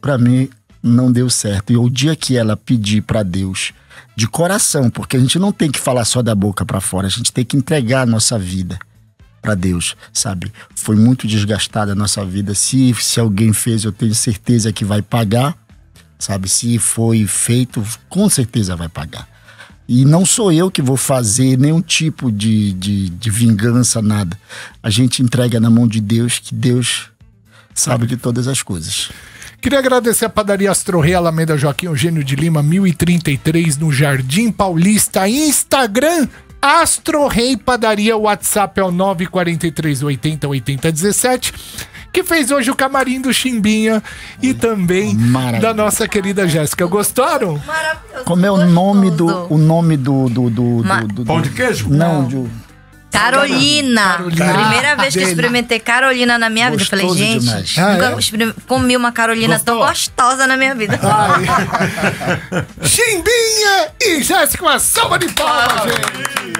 para mim não deu certo. E o dia que ela pedir para Deus de coração, porque a gente não tem que falar só da boca para fora, a gente tem que entregar a nossa vida para Deus, sabe? Foi muito desgastada a nossa vida. Se se alguém fez, eu tenho certeza que vai pagar, sabe? Se foi feito, com certeza vai pagar. E não sou eu que vou fazer nenhum tipo de, de, de vingança, nada. A gente entrega na mão de Deus, que Deus sabe de todas as coisas. Queria agradecer a padaria Astro Rei Alameda Joaquim Eugênio de Lima, 1033, no Jardim Paulista. Instagram, Astro Rei Padaria, WhatsApp é o 943 80 80 que fez hoje o camarim do Chimbinha e também Maravilha. da nossa querida Jéssica. Gostaram? Maravilhoso. Como é o nome do. O nome do. do, do, do, do, do, do, Pão de queijo? Não, de. Carolina. Carolina. Primeira vez que eu experimentei Carolina na minha Gostoso vida. Eu falei, gente, ah, nunca é? comi uma Carolina Gostou? tão gostosa na minha vida. Ah, é. <laughs> Chimbinha e Jéssica, uma salva de palmas, gente.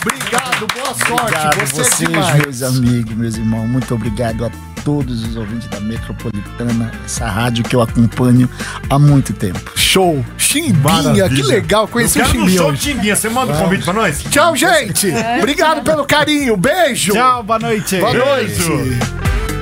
Obrigado, boa sorte. Obrigado, vocês, vocês meus amigos, meus irmãos. Muito obrigado a todos os ouvintes da Metropolitana, essa rádio que eu acompanho há muito tempo. Show! Chimbinha, que legal conhecer o Chimbinha. Show Chimbinha, você manda Vamos. um convite pra nós? Tchau, gente! Obrigado pelo carinho, beijo! Tchau, boa noite! Boa noite! Beijo.